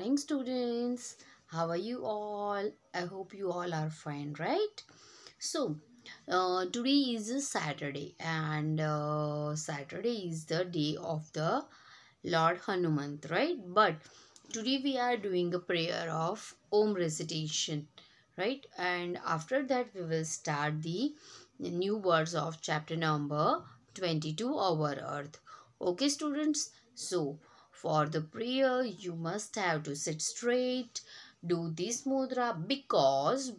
morning students how are you all i hope you all are fine right so uh, today is saturday and uh, saturday is the day of the lord hanumanth right but today we are doing a prayer of om recitation right and after that we will start the new words of chapter number 22 our earth okay students so For the prayer, you must have to sit straight, do this mudra because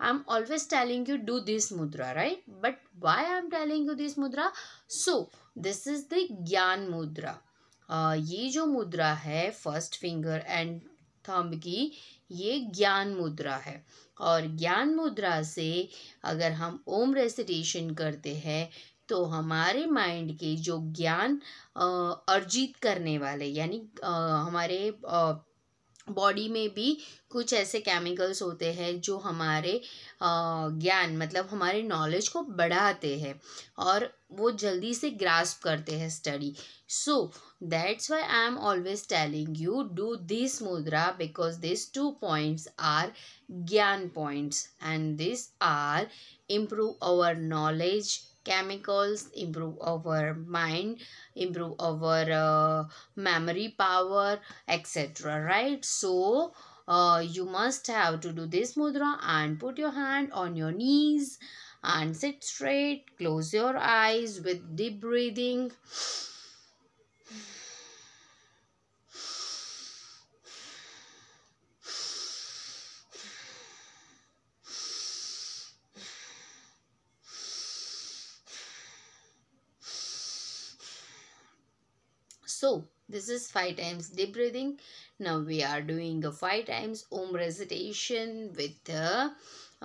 I'm always telling you do this mudra, right? But why I'm telling you this mudra? So, this is the Gyan mudra. Uh, ये जो मुद्रा है first finger and thumb की ये ज्ञान मुद्रा है और ज्ञान मुद्रा से अगर हम ओम रेसिटेशन करते हैं तो हमारे माइंड के जो ज्ञान अर्जित करने वाले यानी हमारे बॉडी में भी कुछ ऐसे केमिकल्स होते हैं जो हमारे ज्ञान मतलब हमारे नॉलेज को बढ़ाते हैं और वो जल्दी से ग्रास्प करते हैं study so that's why I am always telling you do this मुद्रा because this two points are ज्ञान points and this are improve our knowledge chemicals improve our mind improve our uh, memory power etc right so uh, you must have to do this mudra and put your hand on your knees and sit straight close your eyes with deep breathing So this is five times deep breathing. Now we are doing a five times Om recitation with the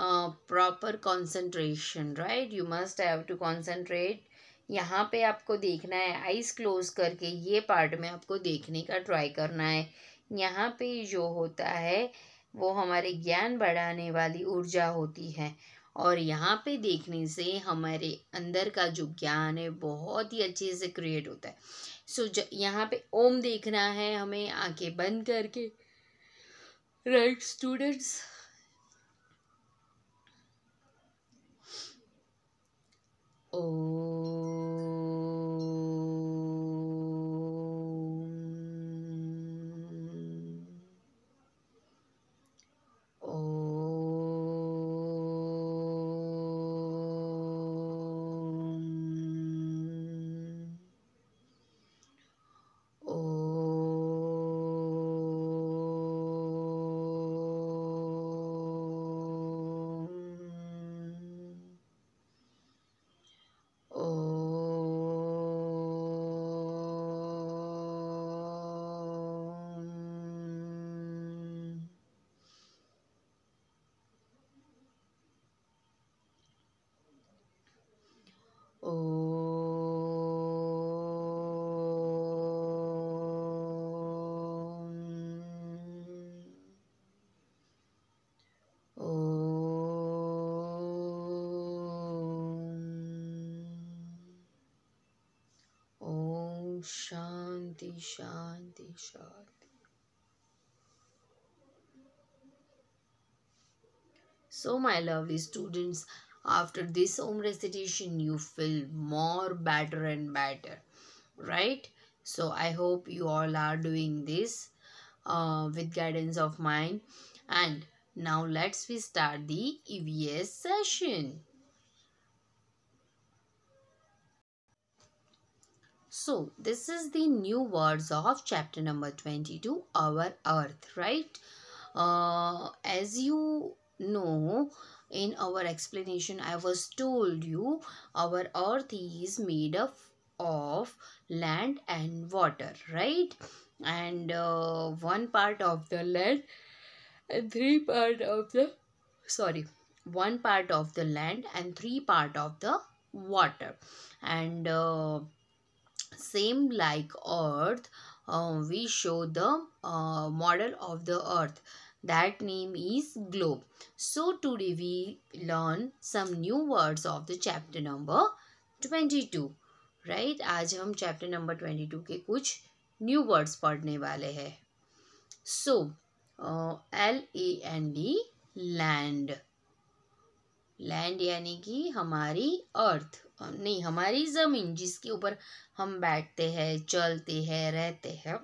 uh, proper concentration right. You must have to concentrate. यहाँ पे आपको देखना है eyes close करके ये part में आपको देखने का ट्राई करना है यहाँ पे जो होता है वो हमारे ज्ञान बढ़ाने वाली ऊर्जा होती है और यहाँ पे देखने से हमारे अंदर का जो ज्ञान है बहुत ही अच्छे से क्रिएट होता है सो so, यहाँ पे ओम देखना है हमें आंखें बंद करके राइट स्टूडेंट्स ओ शांति शांति शांति so my lovely students after this home recitation you feel more better and better right so i hope you all are doing this uh, with guidance of mine and now let's we start the evs session So this is the new words of chapter number 22 our earth right. Uh, as you know in our explanation I was told you our earth is made up of land and water right and uh, one part of the land and three part of the sorry one part of the land and three part of the water and uh, same like earth uh, we show the uh, model of the earth that name is globe so today we learn some new words of the chapter number 22 right aaj hum chapter number 22 ke kuch new words padhne wale hai so uh, L A N D land land यानी कि हमारी अर्थ नहीं हमारी ज़मीन जिसके ऊपर हम बैठते हैं चलते हैं रहते हैं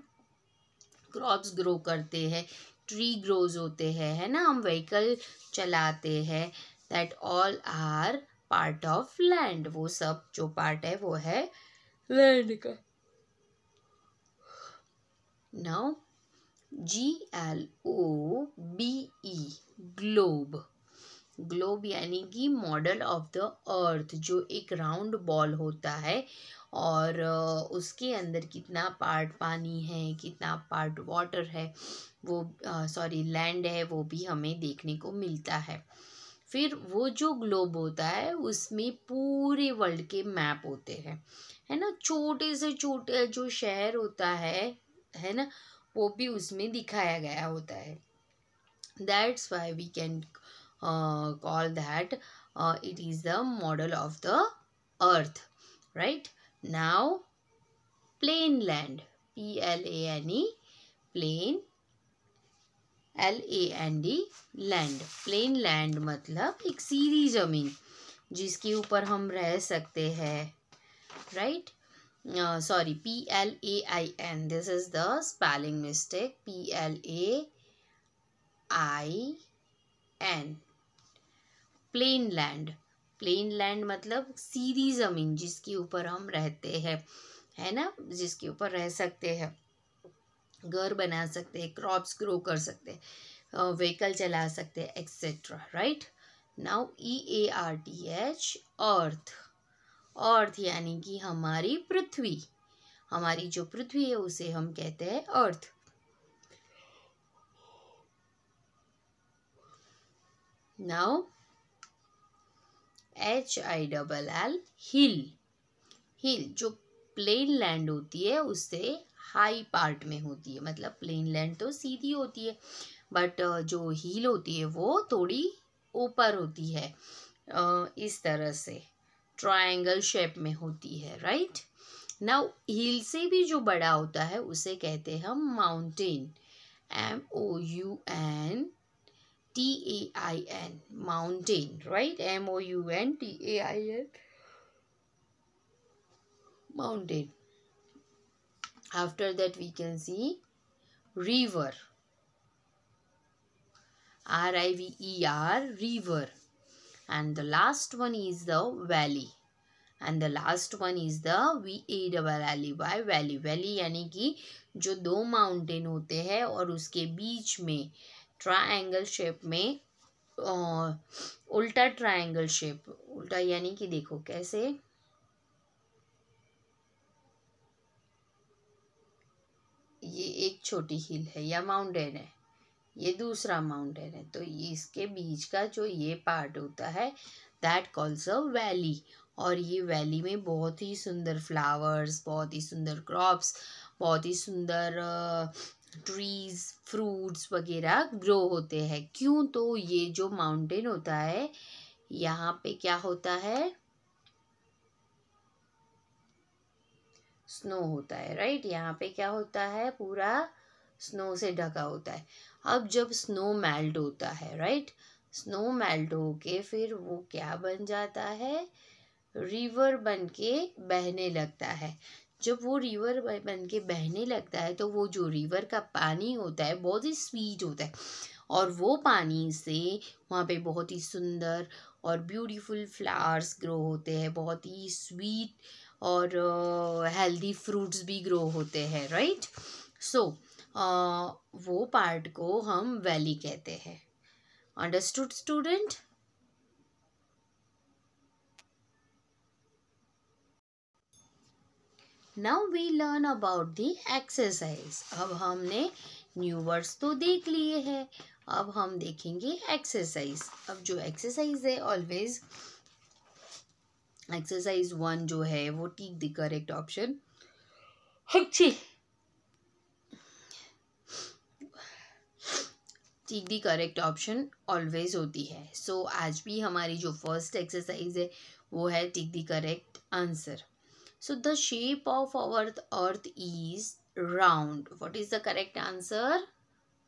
क्रॉप्स ग्रो करते हैं ट्री ग्रोज होते हैं है ना हम व्हीकल चलाते हैं that all are part of land वो सब जो पार्ट है वो है लैंड का now G L O B E globe globe यानी कि मॉडल ऑफ द अर्थ जो एक राउंड बॉल होता है और उसके अंदर कितना पार्ट पानी है कितना पार्ट वाटर है वो सॉरी लैंड है वो भी हमें देखने को मिलता है फिर वो जो ग्लोब होता है उसमें पूरे वर्ल्ड के मैप होते हैं है ना छोटे से छोटे जो शहर होता है है ना वो भी उसमें दिखाया गया होता है that's why we can uh, call that uh, it is the model of the earth right now plain land p l a n e plain L A N D land plain land मतलब एक सीधी जमीन जिसके ऊपर हम रह सकते हैं right sorry P L A I N this is the spelling mistake P L A I N plain land plain land मतलब सीधी ज़मीन जिसके ऊपर हम रहते हैं है ना जिसके ऊपर रह सकते हैं घर बना सकते हैं क्रॉप्स ग्रो कर सकते हैं व्हीकल चला सकते हैं etcetera right now E A R T H earth earth यानी कि हमारी पृथ्वी हमारी जो पृथ्वी है उसे हम कहते हैं earth now H I double L hill hill जो प्लेन लैंड होती है उससे हाई पार्ट में होती है मतलब प्लेन लैंड तो सीधी होती है बट जो हील होती है वो थोड़ी ऊपर होती है इस तरह से ट्रायंगल शेप में होती है राइट नाउ हिल से भी जो बड़ा होता है उसे कहते हैं हम mountain M O U N T A I N, mountain, right? M O U N T A I N, mountain. After that, we can see river, R I V E R, river. And the last one is the valley. and and the last one is the V A L L E Y valley. Valley, यानी कि जो दो mountain होते हैं और उसके बीच में triangle shape में उल्टा ट्राइंगल शेप उल्टा यानी कि देखो कैसे ये एक छोटी हिल है या माउंटेन है ये दूसरा माउंटेन है तो इसके बीच का जो ये पार्ट होता है दैट कॉल्स अ वैली और ये वैली में बहुत ही सुंदर फ्लावर्स बहुत ही सुंदर क्रॉप्स बहुत ही सुंदर ट्रीज़ फ्रूट्स वगैरह ग्रो होते हैं क्यों तो ये जो माउंटेन होता है यहाँ पे क्या होता है स्नो होता है राइट यहाँ पे क्या होता है पूरा स्नो से ढका होता है अब जब स्नो मेल्ट होता है राइट स्नो मेल्ट होके फिर वो क्या बन जाता है रिवर बन के बहने लगता है जब वो रिवर बन के बहने लगता है तो वो जो रिवर का पानी होता है बहुत ही स्वीट होता है और वो पानी से वहाँ पे बहुत ही सुंदर और ब्यूटीफुल फ्लावर्स ग्रो होते हैं बहुत ही स्वीट और हेल्दी uh, फ्रूट्स भी ग्रो होते हैं राइट सो वो पार्ट को हम वैली कहते हैं understood student now we learn about the exercise अब हमने न्यू वर्ड्स तो देख लिए हैं अब हम देखेंगे एक्सरसाइज अब जो एक्सरसाइज है ऑलवेज एक्सरसाइज वन जो है वो tick the correct option tick ठीक दी करेक्ट ऑप्शन ऑलवेज होती है सो so, आज भी हमारी जो फर्स्ट एक्सरसाइज है वो है tick the correct answer So the shape of our earth is round. What is the correct answer?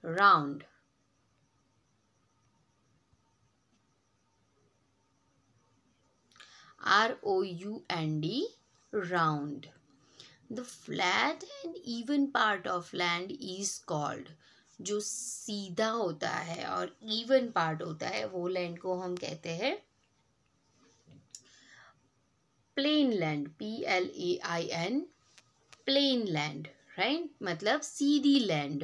Round. R-O-U-N-D, round. The flat and even part of land is called. जो सीधा होता है और even part होता है वो land को हम कहते हैं plain land P L A I N plain land right मतलब सीधी लैंड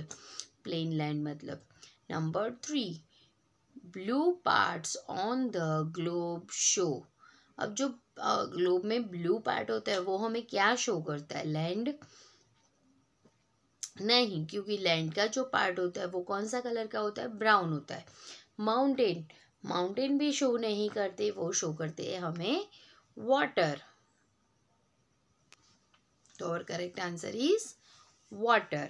प्लेन लैंड मतलब number three blue parts on the globe show अब जो ग्लोब में ब्लू पार्ट होता है वो हमें क्या शो करता है लैंड नहीं क्योंकि लैंड का जो पार्ट होता है वो कौन सा कलर का होता है ब्राउन होता है माउंटेन माउंटेन भी शो नहीं करते वो शो करते हैं हमें water so our correct answer is water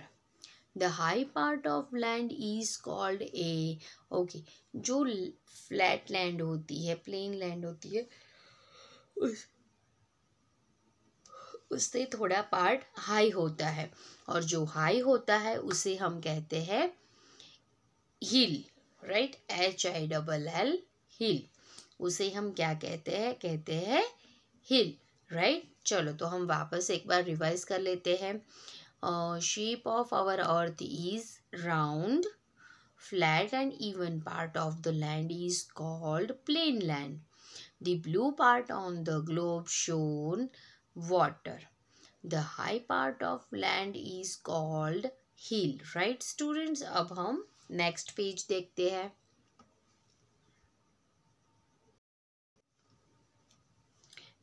the high part of land is called a okay जो flat land होती है plain land होती है उस उससे थोड़ा पार्ट हाई होता है और जो हाई होता है उसे हम कहते हैं hill right H I double L hill उसे हम क्या कहते हैं कहते हैं हिल राइट चलो तो हम वापस एक बार रिवाइज कर लेते हैं shape of our earth is round flat and even part of the land is called plain land the blue part on the globe shown water the high part of land is called hill right students अब हम next page देखते हैं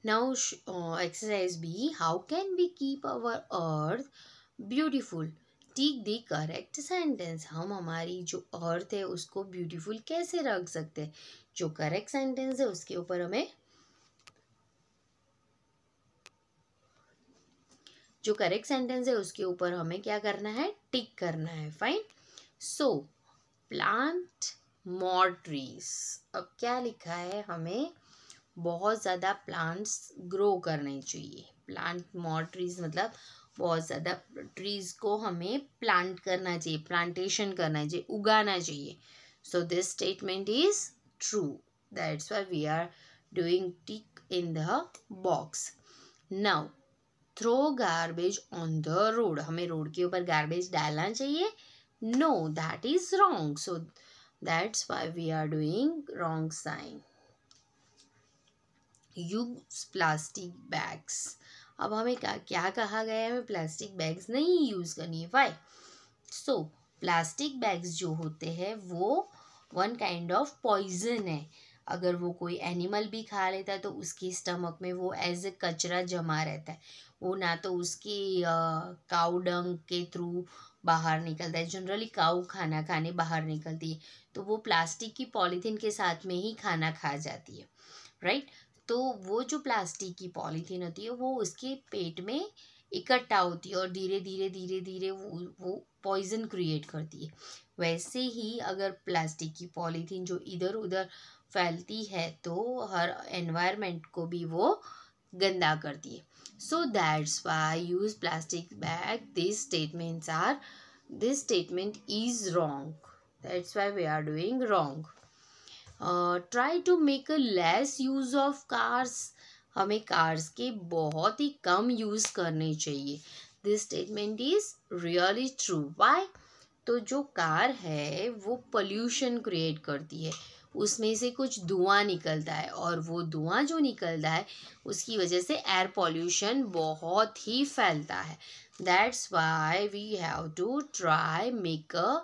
Now uh, exercise B. How can we keep our earth beautiful? ठीक the correct sentence हम हमारी जो अर्थ है उसको ब्यूटीफुल कैसे रख सकते हैं जो करेक्ट सेंटेंस है उसके ऊपर हमें जो करेक्ट सेंटेंस है उसके ऊपर हमें क्या करना है टिक करना है fine so plant more trees अब क्या लिखा है हमें बहुत ज़्यादा प्लांट्स ग्रो करने चाहिए प्लांट मॉर ट्रीज़ मतलब बहुत ज़्यादा ट्रीज़ को हमें प्लांट करना चाहिए प्लांटेशन करना चाहिए उगाना चाहिए so this statement is true that's why we are doing tick in the box now throw garbage on the road हमें रोड के ऊपर गार्बेज डालना चाहिए no that is wrong so that's why we are doing wrong sign use plastic bags अब हमें क्या क्या कहा गया है हमें प्लास्टिक बैग्स नहीं यूज़ करनी है वाई सो प्लास्टिक बैग्स जो होते हैं वो वन काइंड ऑफ पॉइजन है अगर वो कोई एनिमल भी खा लेता है तो उसके स्टमक में वो एज ए कचरा जमा रहता है वो ना तो उसकी काउडंग के थ्रू बाहर निकलता है जनरली काऊ खाना खाने बाहर निकलती है तो वो प्लास्टिक की पॉलीथीन के साथ में ही खाना खा जाती है राइट right? तो वो जो प्लास्टिक की पॉलीथीन होती है वो उसके पेट में इकट्ठा होती है और धीरे धीरे धीरे धीरे वो वो पॉइजन क्रिएट करती है वैसे ही अगर प्लास्टिक की पॉलीथीन जो इधर उधर फैलती है तो हर एनवायरनमेंट को भी वो गंदा करती है so that's why use plastic bag this statements are this statement is wrong that's why we are doing wrong try to make a less use of cars हमें कार्स के बहुत ही कम यूज़ करने चाहिए this statement is really true why तो जो car है वो पोल्यूशन क्रिएट करती है उसमें से कुछ धुआं निकलता है और वो धुआं जो निकलता है उसकी वजह से एयर पॉल्यूशन बहुत ही फैलता है that's why we have to try make a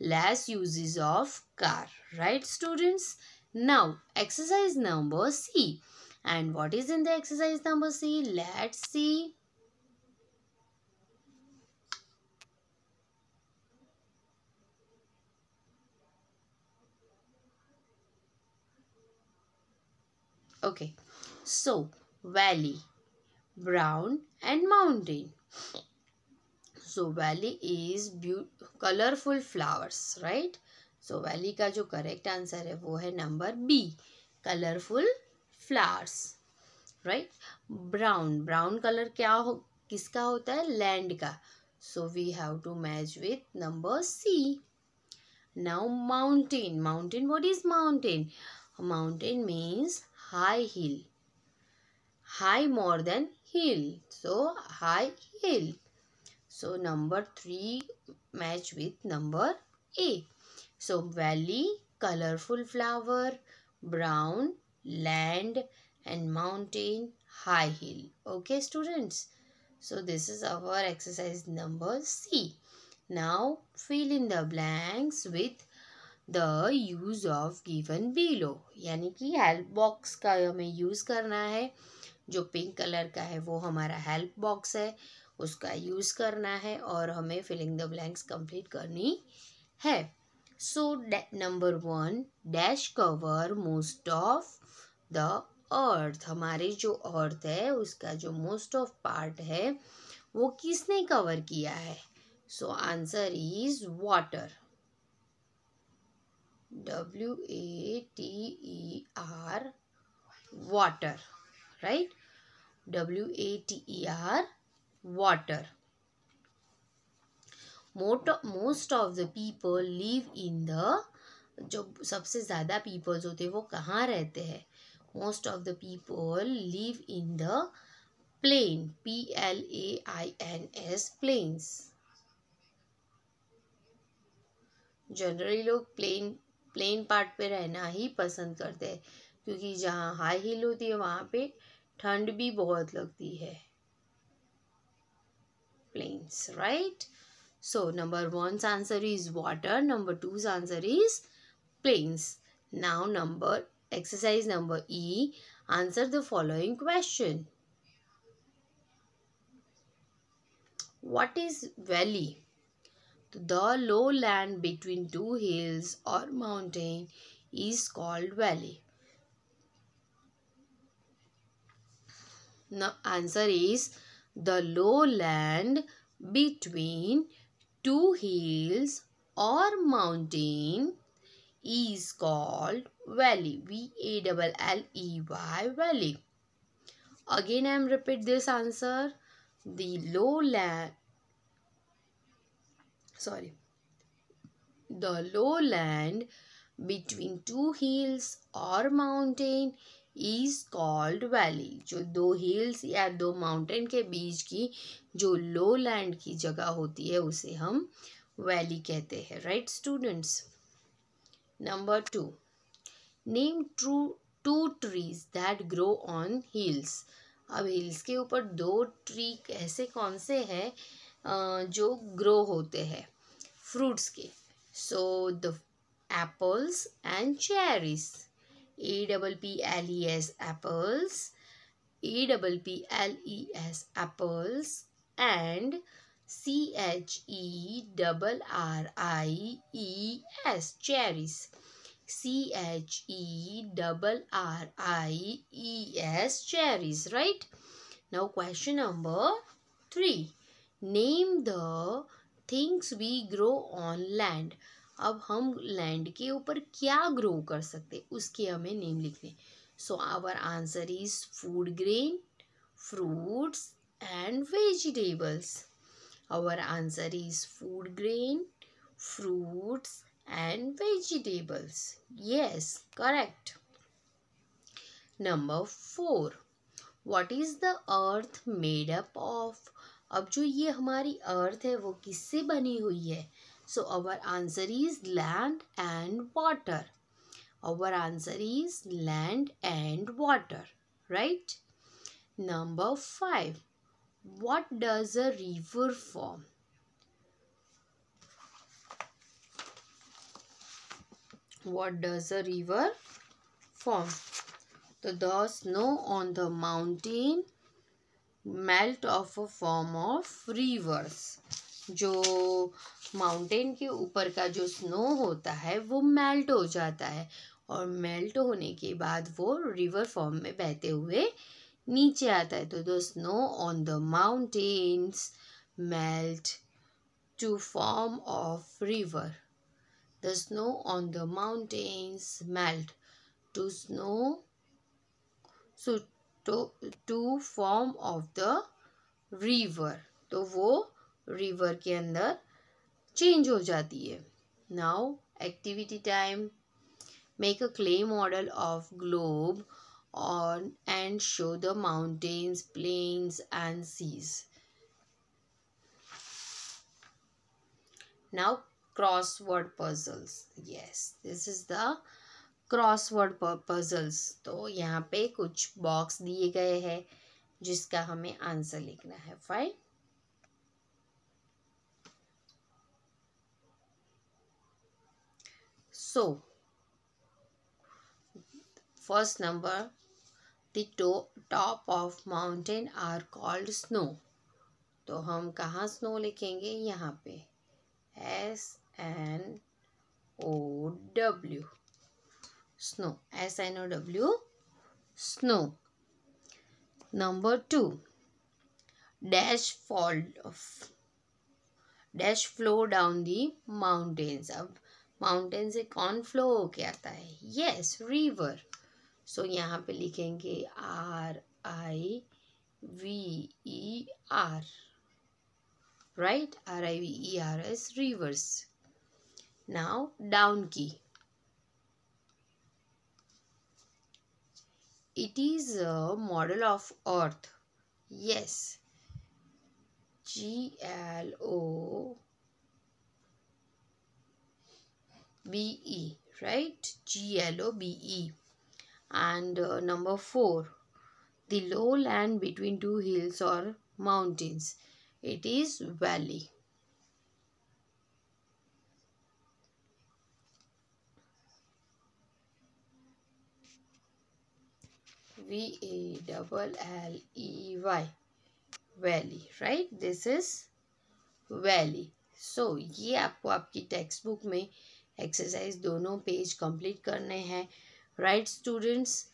less uses of car. Right students? Now exercise number C. And what is in the exercise number C? Let's see. Okay, so valley, brown and mountain. So valley is beau colourful flowers right so valley का जो correct answer है वो है number B colourful flowers right brown brown colour क्या हो किसका होता है लैंड का so we have to match with number C now mountain mountain what is mountain mountain means high hill high more than hill so high hill So number 3 match with number A. So valley, colorful flower, brown, land and mountain, high hill. Okay students. So this is our exercise number C. Now fill in the blanks with the use of given below यानी कि help box का हमें use करना है जो pink color का है वो हमारा help box है उसका यूज़ करना है और हमें फिलिंग द ब्लैंक्स कंप्लीट करनी है so number one dash cover most of the earth हमारे जो अर्थ है उसका जो मोस्ट ऑफ पार्ट है वो किसने कवर किया है so answer is water W A T E R water right W A T E R water. Most of the people live in the जो सबसे ज़्यादा पीपल्स होते हैं वो कहाँ रहते हैं most of the people live in the plain P L A I N S plains generally लोग प्लेन प्लेन पार्ट पे रहना ही पसंद करते हैं क्योंकि जहाँ हाई हिल होती है वहाँ पे ठंड भी बहुत लगती है planes, right? So number one's answer is water, number two's answer is planes. Now number exercise number E, answer the following question. What is valley? The low land between two hills or mountain is called valley. The answer is the lowland between two hills or mountain is called valley v a double l e y valley again i am repeat this answer the lowland sorry the lowland between two hills or mountain is called valley जो दो hills या दो mountain के बीच की जो लो land की जगह होती है उसे हम वैली कहते हैं right students number two name true two trees that grow on hills अब हिल्स के ऊपर दो ट्री ऐसे कौन से हैं जो ग्रो होते हैं फ्रूट्स के so the apples and cherries A double apples, A double apples and C H E double R I E S cherries. C H E double R I E S cherries, right? Now question number 3. Name the things we grow on land. अब हम land के ऊपर क्या grow कर सकते उसके हमें name लिखने so our answer is food grain fruits and vegetables our answer is food grain fruits and vegetables yes correct number four what is the earth made up of अब जो ये हमारी अर्थ है वो किससे बनी हुई है So our answer is land and water. Our answer is land and water, right? Number 5. What does a river form? What does a river form? So the snow on the mountain melt of a form of rivers. जो mountain के ऊपर का जो snow होता है वो melt हो जाता है और मेल्ट होने के बाद वो रिवर फॉर्म में बहते हुए नीचे आता है तो the snow on the mountains melt to form of river the snow on the mountains melt to snow to form of the river तो वो रिवर के अंदर चेंज हो जाती है now activity time make a clay model of globe on and show the mountains plains and seas now crossword puzzles yes this is the crossword puzzles तो यहाँ पे कुछ बॉक्स दिए गए हैं जिसका हमें आंसर लिखना है fine So, first number, the to, top of mountain are called snow. तो हम कहाँ स्नो लिखेंगे यहाँ पे S N O W snow S N O W snow number two dash fall dash flow down the mountains अब mountain से कौन flow हो के आता है यस रिवर सो यहाँ पे लिखेंगे R I V E R right R I V E R S rivers now down की it is a model of earth yes G L O BE, right? GLOBE. And uh, number 4, the low land between two hills or mountains. It is valley. V A double L E valley right this is valley so ये आपको आपकी textbook में exercise दोनों page complete करने हैं right students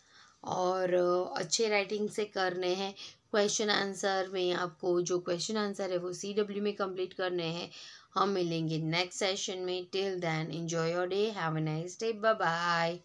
और अच्छे writing से करने हैं क्वेश्चन आंसर में आपको जो क्वेश्चन आंसर है वो सी डब्ल्यू में कंप्लीट करने हैं हम मिलेंगे नेक्स्ट सेशन में till then enjoy your day have a nice day bye bye